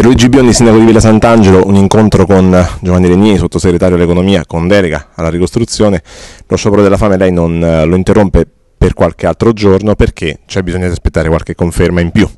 Per Luigi Biondi, sindaco di Villa Sant'Angelo, un incontro con Giovanni Regnini, sottosegretario all'economia, con delega alla ricostruzione. Lo sciopero della fame lei non eh, lo interrompe per qualche altro giorno perché c'è bisogno di aspettare qualche conferma in più.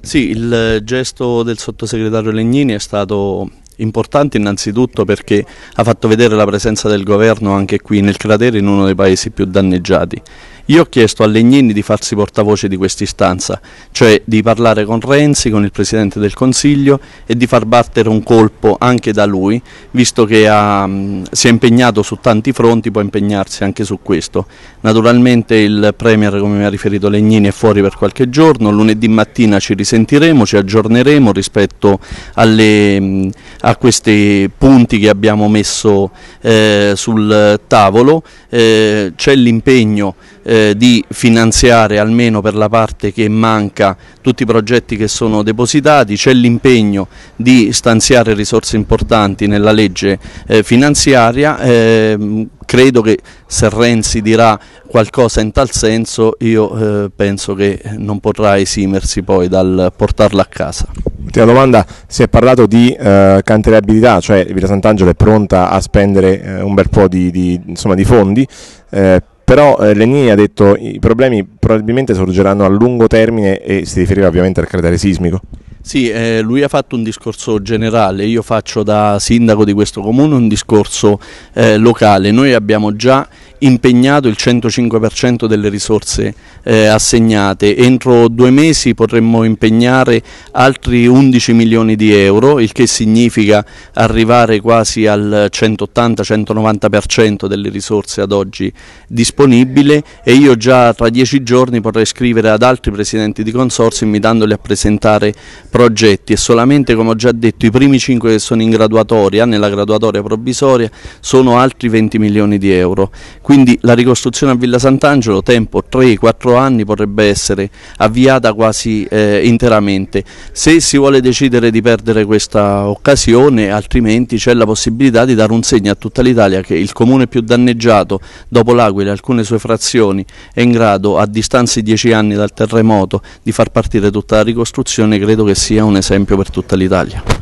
Sì, il gesto del sottosegretario Legnini è stato importante innanzitutto perché ha fatto vedere la presenza del governo anche qui nel cratere in uno dei paesi più danneggiati. Io ho chiesto a Legnini di farsi portavoce di questa istanza, cioè di parlare con Renzi, con il Presidente del Consiglio e di far battere un colpo anche da lui, visto che ha, si è impegnato su tanti fronti, può impegnarsi anche su questo. Naturalmente il Premier, come mi ha riferito Legnini, è fuori per qualche giorno, lunedì mattina ci risentiremo, ci aggiorneremo rispetto alle, a questi punti che abbiamo messo eh, sul tavolo, eh, c'è l'impegno eh, di finanziare almeno per la parte che manca tutti i progetti che sono depositati, c'è l'impegno di stanziare risorse importanti nella legge eh, finanziaria, eh, credo che se Renzi dirà qualcosa in tal senso io eh, penso che non potrà esimersi poi dal portarla a casa. Ultima domanda, si è parlato di eh, cantierabilità, cioè Villa Sant'Angelo è pronta a spendere eh, un bel po' di, di, insomma, di fondi, eh, però eh, Lenini ha detto i problemi probabilmente sorgeranno a lungo termine e si riferiva ovviamente al cratere sismico. Sì, eh, lui ha fatto un discorso generale, io faccio da sindaco di questo comune un discorso eh, locale, noi abbiamo già impegnato il 105% delle risorse eh, assegnate. Entro due mesi potremmo impegnare altri 11 milioni di euro, il che significa arrivare quasi al 180-190% delle risorse ad oggi disponibili e io già tra dieci giorni potrei scrivere ad altri presidenti di consorsi invitandoli a presentare progetti e solamente come ho già detto i primi 5 che sono in graduatoria, nella graduatoria provvisoria, sono altri 20 milioni di euro. Quindi la ricostruzione a Villa Sant'Angelo, tempo 3-4 loro anni potrebbe essere avviata quasi eh, interamente. Se si vuole decidere di perdere questa occasione, altrimenti c'è la possibilità di dare un segno a tutta l'Italia che il comune più danneggiato dopo l'Aquila e alcune sue frazioni è in grado a distanza di dieci anni dal terremoto di far partire tutta la ricostruzione, credo che sia un esempio per tutta l'Italia.